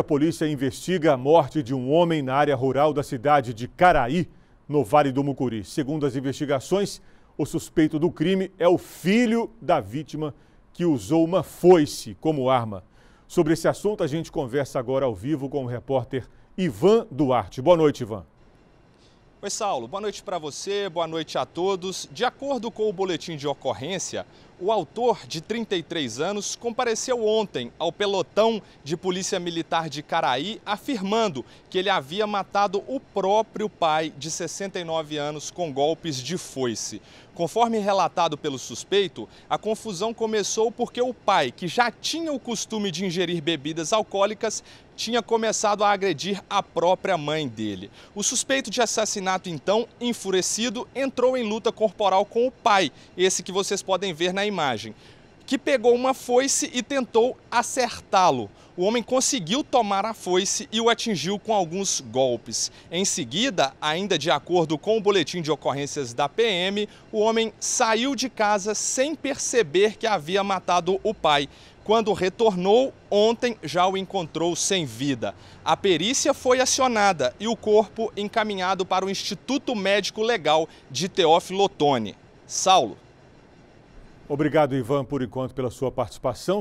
A polícia investiga a morte de um homem na área rural da cidade de Caraí, no Vale do Mucuri. Segundo as investigações, o suspeito do crime é o filho da vítima que usou uma foice como arma. Sobre esse assunto, a gente conversa agora ao vivo com o repórter Ivan Duarte. Boa noite, Ivan. Oi, Saulo. Boa noite para você, boa noite a todos. De acordo com o boletim de ocorrência, o autor, de 33 anos, compareceu ontem ao pelotão de polícia militar de Caraí, afirmando que ele havia matado o próprio pai, de 69 anos, com golpes de foice. Conforme relatado pelo suspeito, a confusão começou porque o pai, que já tinha o costume de ingerir bebidas alcoólicas, tinha começado a agredir a própria mãe dele. O suspeito de assassinato, então, enfurecido, entrou em luta corporal com o pai, esse que vocês podem ver na imagem imagem, que pegou uma foice e tentou acertá-lo. O homem conseguiu tomar a foice e o atingiu com alguns golpes. Em seguida, ainda de acordo com o boletim de ocorrências da PM, o homem saiu de casa sem perceber que havia matado o pai. Quando retornou, ontem já o encontrou sem vida. A perícia foi acionada e o corpo encaminhado para o Instituto Médico Legal de Teófilo Otoni. Saulo. Obrigado, Ivan, por enquanto, pela sua participação.